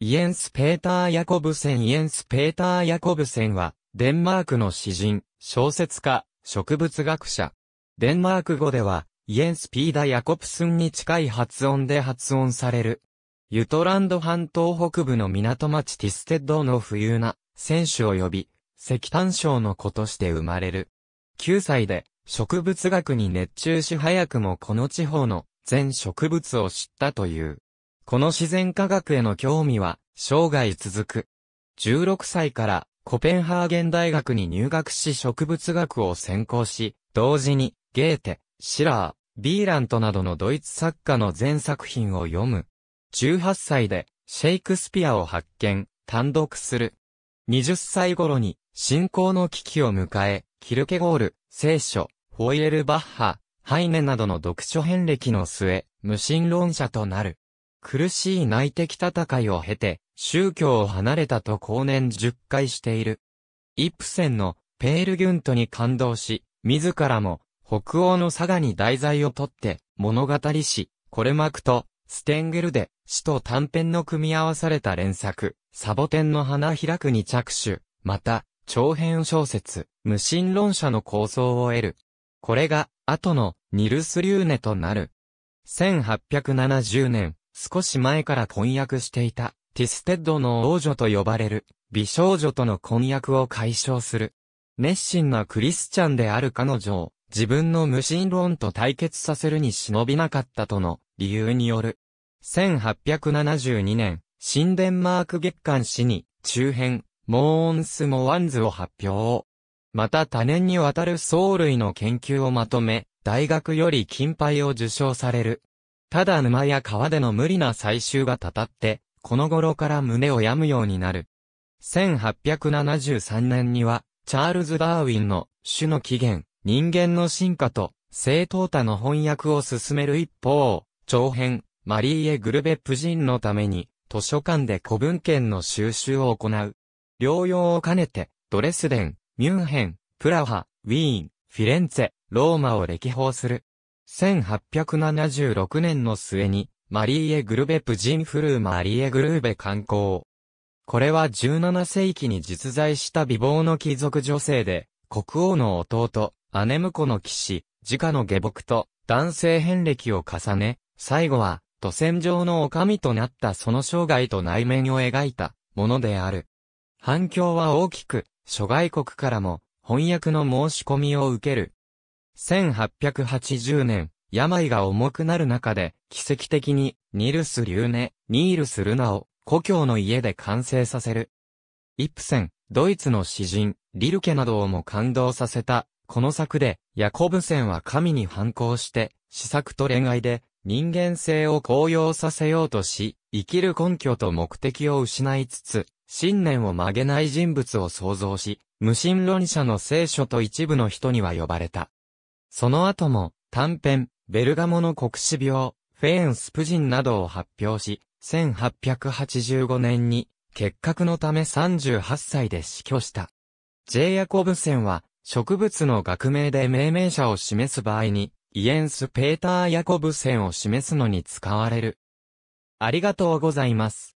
イエンス・ペーター・ヤコブセンイエンス・ペーター・ヤコブセンは、デンマークの詩人、小説家、植物学者。デンマーク語では、イエンス・ピーダ・ヤコプスンに近い発音で発音される。ユトランド半島北部の港町ティステッドの富裕な、選手を呼び、石炭症の子として生まれる。9歳で、植物学に熱中し早くもこの地方の全植物を知ったという。この自然科学への興味は、生涯続く。16歳からコペンハーゲン大学に入学し植物学を専攻し、同時にゲーテ、シラー、ビーラントなどのドイツ作家の全作品を読む。18歳でシェイクスピアを発見、単独する。20歳頃に信仰の危機を迎え、キルケゴール、聖書、ホイエルバッハ、ハイネなどの読書遍歴の末、無神論者となる。苦しい内的戦いを経て、宗教を離れたと後年10回している。イプセンのペールギュントに感動し、自らも北欧の佐賀に題材をとって物語し、これ巻くとステンゲルで詩と短編の組み合わされた連作、サボテンの花開くに着手、また長編小説、無神論者の構想を得る。これが後のニルス・リューネとなる。1870年、少し前から婚約していた、ティステッドの王女と呼ばれる、美少女との婚約を解消する。熱心なクリスチャンである彼女を、自分の無心論と対決させるに忍びなかったとの理由による。1872年、新デンマーク月刊誌に、中編、モーンス・モワンズを発表。また多年にわたる藻類の研究をまとめ、大学より金牌を受賞される。ただ沼や川での無理な採集がたたって、この頃から胸を病むようになる。1873年には、チャールズ・ダーウィンの種の起源、人間の進化と、正当他の翻訳を進める一方、長編、マリーエ・グルベプ人のために、図書館で古文献の収集を行う。療養を兼ねて、ドレスデン、ミュンヘン、プラハ、ウィーン、フィレンツェ、ローマを歴訪する。1876年の末に、マリーエ・グルベ・プジンフルーマリエ・グルーベ観光。これは17世紀に実在した美貌の貴族女性で、国王の弟、姉婿の騎士、自家の下僕と男性遍歴を重ね、最後は、都戦場の女将となったその生涯と内面を描いたものである。反響は大きく、諸外国からも翻訳の申し込みを受ける1880年、病が重くなる中で、奇跡的に、ニルス・リューネ、ニールス・ルナを、故郷の家で完成させる。イプセン、ドイツの詩人、リルケなどをも感動させた、この作で、ヤコブセンは神に反抗して、思作と恋愛で、人間性を高揚させようとし、生きる根拠と目的を失いつつ、信念を曲げない人物を創造し、無神論者の聖書と一部の人には呼ばれた。その後も、短編、ベルガモの国死病、フェーンスプジンなどを発表し、1885年に、結核のため38歳で死去した。J. ヤコブセンは、植物の学名で命名者を示す場合に、イエンス・ペーター・ヤコブセンを示すのに使われる。ありがとうございます。